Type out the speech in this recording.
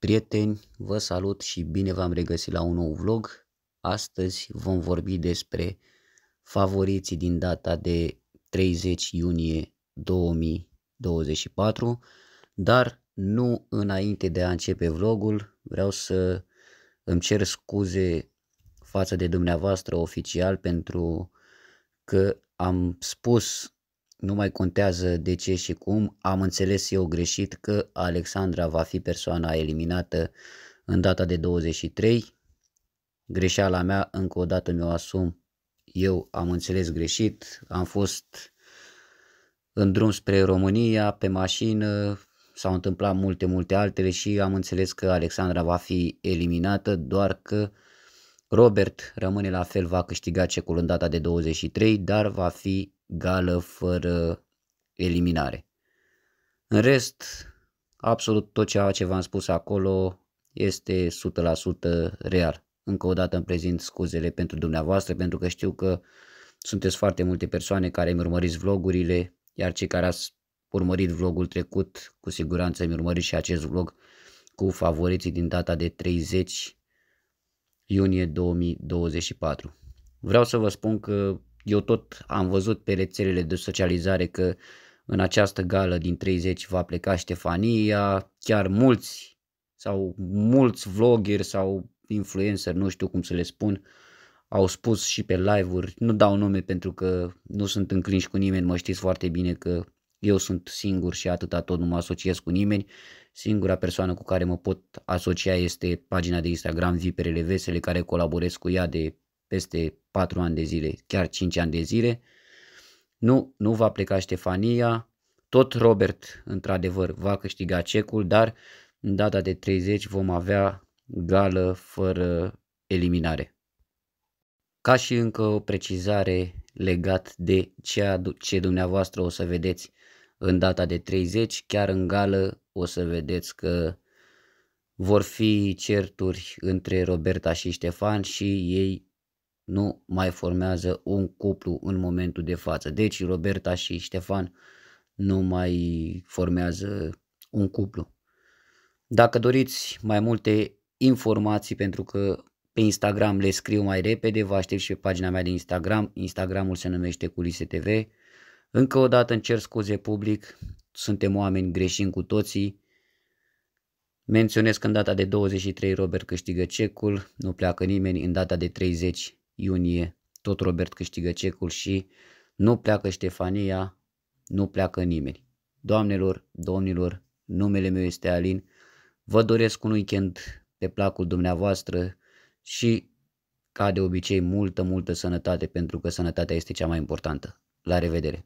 Prieteni, vă salut și bine v-am regăsit la un nou vlog. Astăzi vom vorbi despre favoriții din data de 30 iunie 2024, dar nu înainte de a începe vlogul, vreau să îmi cer scuze față de dumneavoastră oficial pentru că am spus nu mai contează de ce și cum, am înțeles eu greșit că Alexandra va fi persoana eliminată în data de 23. Greșeala mea, încă o dată mi-o asum, eu am înțeles greșit, am fost în drum spre România, pe mașină, s-au întâmplat multe, multe altele și am înțeles că Alexandra va fi eliminată, doar că uh, Robert rămâne la fel, va câștiga cecul în data de 23, dar va fi gală fără eliminare. În rest, absolut tot ceea ce v-am spus acolo este 100% real. Încă o dată îmi prezint scuzele pentru dumneavoastră, pentru că știu că sunteți foarte multe persoane care îmi urmăriți vlogurile, iar cei care ați urmărit vlogul trecut, cu siguranță îmi urmăriți și acest vlog cu favoriții din data de 30 iunie 2024. Vreau să vă spun că eu tot am văzut pe rețelele de socializare că în această gală din 30 va pleca Ștefania, chiar mulți sau mulți vloggeri sau influencer, nu știu cum să le spun, au spus și pe live-uri, nu dau nume pentru că nu sunt înclinși cu nimeni, mă știți foarte bine că eu sunt singur și atâta tot nu mă asociez cu nimeni. Singura persoană cu care mă pot asocia este pagina de Instagram Viperele Vesele, care colaborez cu ea de peste 4 ani de zile, chiar 5 ani de zile. Nu, nu va pleca Ștefania, tot Robert, într-adevăr, va câștiga cecul, dar în data de 30 vom avea gală fără eliminare. Ca și încă o precizare legat de ceea ce dumneavoastră o să vedeți în data de 30, chiar în gală o să vedeți că vor fi certuri între Roberta și Ștefan și ei nu mai formează un cuplu în momentul de față. Deci Roberta și Ștefan nu mai formează un cuplu. Dacă doriți mai multe informații, pentru că pe Instagram le scriu mai repede, vă aștept și pe pagina mea de Instagram. Instagramul se numește Culise TV. Încă o dată îmi cer scuze public, suntem oameni greșim cu toții. Menționez că în data de 23 Robert câștigă cecul, nu pleacă nimeni, în data de 30 iunie tot Robert câștigă cecul și nu pleacă Ștefania, nu pleacă nimeni. Doamnelor, domnilor, numele meu este Alin, vă doresc un weekend pe placul dumneavoastră și ca de obicei multă, multă sănătate pentru că sănătatea este cea mai importantă. La revedere!